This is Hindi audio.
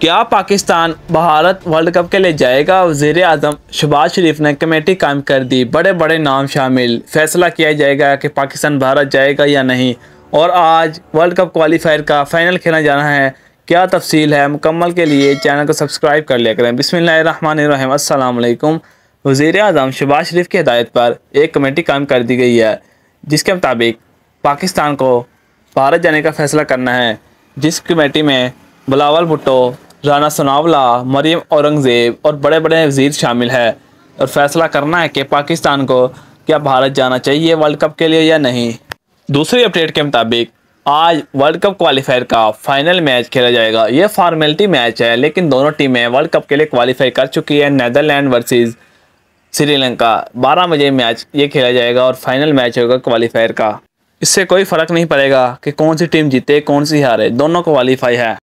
क्या पाकिस्तान भारत वर्ल्ड कप के लिए जाएगा वजीर अजम शहबाज शरीफ ने कमेटी कायम कर दी बड़े बड़े नाम शामिल फैसला किया जाएगा कि पाकिस्तान भारत जाएगा या नहीं और आज वर्ल्ड कप क्वालिफायर का फाइनल खेला जाना है क्या तफसील है मुकम्मल के लिए चैनल को सब्सक्राइब कर लिया करें बिसमीम अल्लाम अजम शहबाज शरीफ की हदायत पर एक कमेटी कायम कर दी गई है जिसके मुताबिक पाकिस्तान को भारत जाने का फैसला करना है जिस कमेटी में बिलावल भुट्टो राना सनावला मरीम औरंगज़ेब और बड़े बड़े वजीर शामिल है और फैसला करना है कि पाकिस्तान को क्या भारत जाना चाहिए वर्ल्ड कप के लिए या नहीं दूसरी अपडेट के मुताबिक आज वर्ल्ड कप क्वालिफायर का फाइनल मैच खेला जाएगा ये फॉर्मेलिटी मैच है लेकिन दोनों टीमें वर्ल्ड कप के लिए क्वालिफाई कर चुकी है नैदरलैंड वर्सेस श्रीलंका बारह बजे मैच ये खेला जाएगा और फाइनल मैच होगा क्वालिफायर का इससे कोई फ़र्क नहीं पड़ेगा कि कौन सी टीम जीते कौन सी हारे दोनों क्वालिफाई है